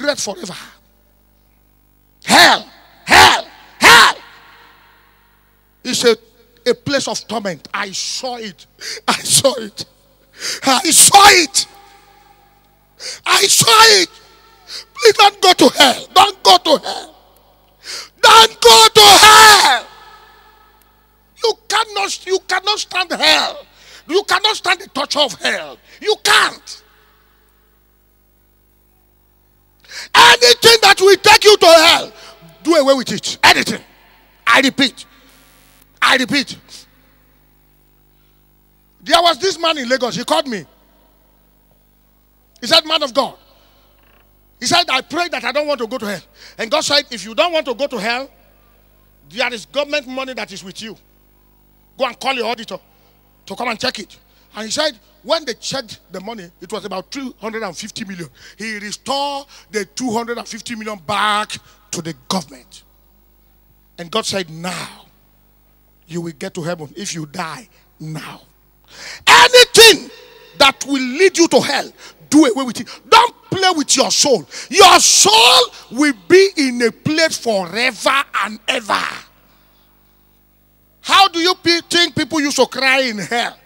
regret forever. Hell, hell, hell is a, a place of torment. I saw it. I saw it. I saw it. I saw it. Please don't go to hell. Don't go to hell. Don't go to hell. You cannot, you cannot stand hell. You cannot stand the touch of hell. You can't. Anything that will take you to hell, do away with it. Anything. I repeat. I repeat. There was this man in Lagos. He called me. He said, Man of God. He said, I pray that I don't want to go to hell. And God said, If you don't want to go to hell, there is government money that is with you. Go and call your auditor to come and check it. And he said, when they checked the money, it was about 350 million. He restored the 250 million back to the government. And God said, now you will get to heaven if you die now. Anything that will lead you to hell, do away with it. Don't play with your soul. Your soul will be in a place forever and ever. How do you think people used to cry in hell?